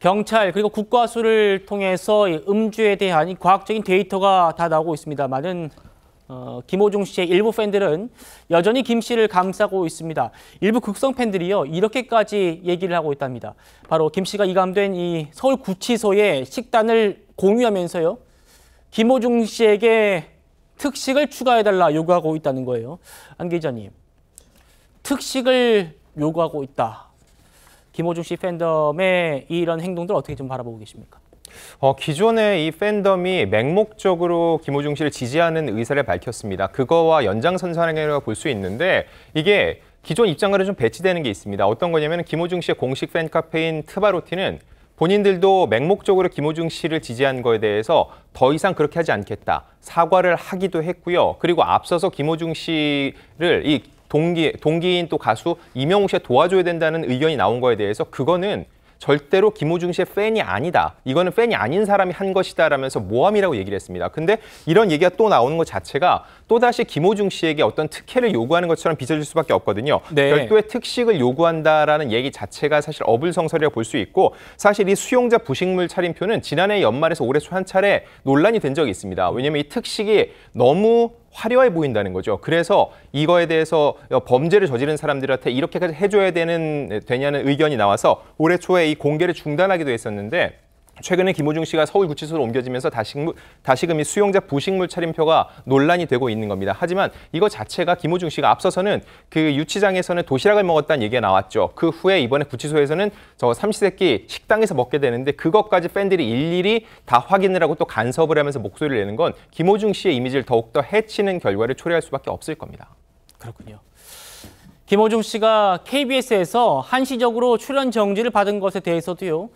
경찰 그리고 국과수를 통해서 음주에 대한 과학적인 데이터가 다 나오고 있습니다. 많은 어, 김호중 씨의 일부 팬들은 여전히 김 씨를 감싸고 있습니다. 일부 극성 팬들이요 이렇게까지 얘기를 하고 있답니다. 바로 김 씨가 이감된 이 서울 구치소의 식단을 공유하면서요 김호중 씨에게 특식을 추가해달라 요구하고 있다는 거예요. 안 기자님 특식을 요구하고 있다. 김호중 씨 팬덤의 이런 행동들 어떻게 좀 바라보고 계십니까? 어, 기존에 이 팬덤이 맹목적으로 김호중 씨를 지지하는 의사를 밝혔습니다. 그거와 연장선상이라고 볼 수 있는데 이게 기존 입장과는 좀 배치되는 게 있습니다. 어떤 거냐면 김호중 씨의 공식 팬카페인 트바로티는 본인들도 맹목적으로 김호중 씨를 지지한 거에 대해서 더 이상 그렇게 하지 않겠다. 사과를 하기도 했고요. 그리고 앞서서 김호중 씨를 이 동기 동기인 또 가수 이명웅 씨가 도와줘야 된다는 의견이 나온 거에 대해서 그거는 절대로 김호중 씨의 팬이 아니다. 이거는 팬이 아닌 사람이 한 것이다라면서 모함이라고 얘기를 했습니다. 근데 이런 얘기가 또 나오는 것 자체가 또다시 김호중 씨에게 어떤 특혜를 요구하는 것처럼 빚어질 수밖에 없거든요. 네. 별도의 특식을 요구한다라는 얘기 자체가 사실 어불성설이라고 볼 수 있고 사실 이 수용자 부식물 차림표는 지난해 연말에서 올해 초 한 차례 논란이 된 적이 있습니다. 왜냐하면 이 특식이 너무 화려해 보인다는 거죠. 그래서 이거에 대해서 어, 범죄를 저지른 사람들한테 이렇게까지 해줘야 되는, 되냐는 의견이 나와서 올해 초에 이 공개를 중단하기도 했었는데 최근에 김호중 씨가 서울구치소로 옮겨지면서 다시금, 다시금 이 수용자 부식물 차림표가 논란이 되고 있는 겁니다. 하지만 이거 자체가 김호중 씨가 앞서서는 그 유치장에서는 도시락을 먹었다는 얘기가 나왔죠. 그 후에 이번에 구치소에서는 저 삼시세끼 식당에서 먹게 되는데 그것까지 팬들이 일일이 다 확인을 하고 또 간섭을 하면서 목소리를 내는 건 김호중 씨의 이미지를 더욱더 해치는 결과를 초래할 수밖에 없을 겁니다. 그렇군요. 김호중 씨가 KBS에서 한시적으로 출연 정지를 받은 것에 대해서도요.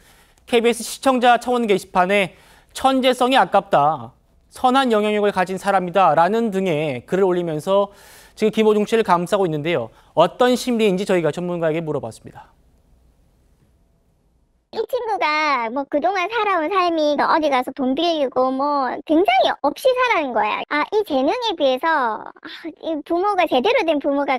KBS 시청자 청원 게시판에 천재성이 아깝다. 선한 영향력을 가진 사람이다. 라는 등의 글을 올리면서 지금 김호중 씨를 감싸고 있는데요. 어떤 심리인지 저희가 전문가에게 물어봤습니다. 이 친구가 뭐 그동안 살아온 삶이 어디 가서 돈 빌리고 뭐 굉장히 없이 살아온 거야. 아, 이 재능에 비해서 아, 부모가 제대로 된 부모가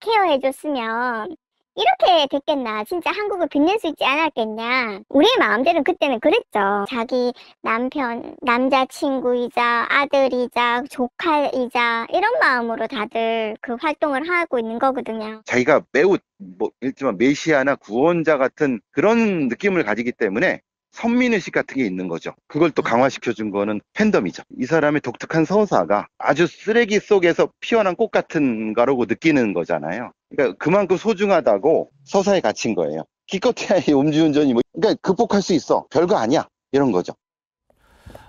케어해줬으면 이렇게 됐겠나 진짜 한국을 빛낼 수 있지 않았겠냐 우리의 마음대로 그때는 그랬죠 자기 남편 남자친구이자 아들이자 조카이자 이런 마음으로 다들 그 활동을 하고 있는 거거든요 자기가 매우 뭐 일지만 메시아나 구원자 같은 그런 느낌을 가지기 때문에 선민의식 같은 게 있는 거죠. 그걸 또 강화시켜준 거는 팬덤이죠. 이 사람의 독특한 서사가 아주 쓰레기 속에서 피어난 꽃 같은 거라고 느끼는 거잖아요. 그러니까 그만큼 소중하다고 서사에 갇힌 거예요. 기껏해야 이 음주운전이 뭐, 그러니까 극복할 수 있어. 별거 아니야. 이런 거죠.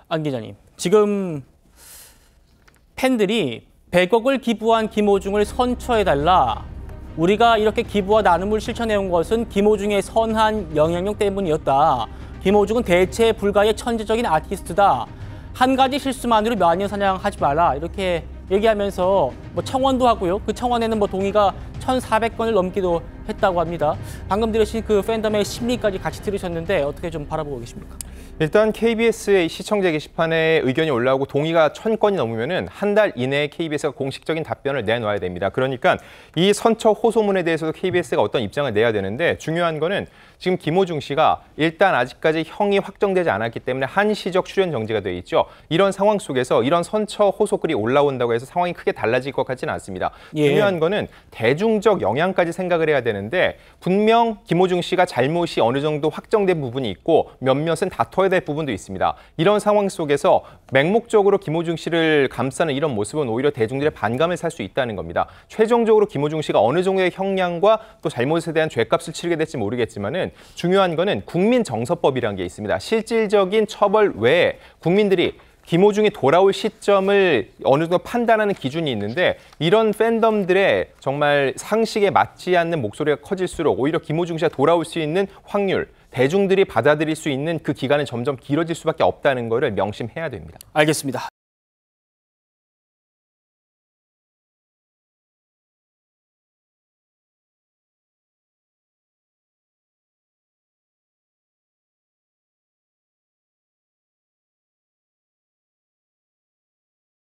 안 기자님, 지금 팬들이 100억을 기부한 김호중을 선처해달라. 우리가 이렇게 기부와 나눔을 실천해온 것은 김호중의 선한 영향력 때문이었다. 김호중은 대체 불가의 천재적인 아티스트다. 한 가지 실수만으로 마녀 사냥하지 마라. 이렇게 얘기하면서 뭐 청원도 하고요. 그 청원에는 뭐 동의가 1,400건을 넘기도 했다고 합니다. 방금 들으신 그 팬덤의 심리까지 같이 들으셨는데 어떻게 좀 바라보고 계십니까? 일단 KBS의 시청자 게시판에 의견이 올라오고 동의가 천건이 넘으면 한 달 이내에 KBS가 공식적인 답변을 내놔야 됩니다. 그러니까 이 선처 호소문에 대해서도 KBS가 어떤 입장을 내야 되는데 중요한 거는 지금 김호중 씨가 일단 아직까지 형이 확정되지 않았기 때문에 한시적 출연 정지가 돼 있죠. 이런 상황 속에서 이런 선처 호소글이 올라온다고 해서 상황이 크게 달라질 것 같지는 않습니다. 예. 중요한 거는 대중적 영향까지 생각을 해야 되는 되는데 분명 김호중 씨가 잘못이 어느 정도 확정된 부분이 있고 몇몇은 다퉈야 될 부분도 있습니다. 이런 상황 속에서 맹목적으로 김호중 씨를 감싸는 이런 모습은 오히려 대중들의 반감을 살 수 있다는 겁니다. 최종적으로 김호중 씨가 어느 정도의 형량과 또 잘못에 대한 죄값을 치르게 될지 모르겠지만은 중요한 거는 국민 정서법이라는 게 있습니다. 실질적인 처벌 외에 국민들이 김호중이 돌아올 시점을 어느 정도 판단하는 기준이 있는데 이런 팬덤들의 정말 상식에 맞지 않는 목소리가 커질수록 오히려 김호중 씨가 돌아올 수 있는 확률 대중들이 받아들일 수 있는 그 기간은 점점 길어질 수밖에 없다는 것을 명심해야 됩니다. 알겠습니다.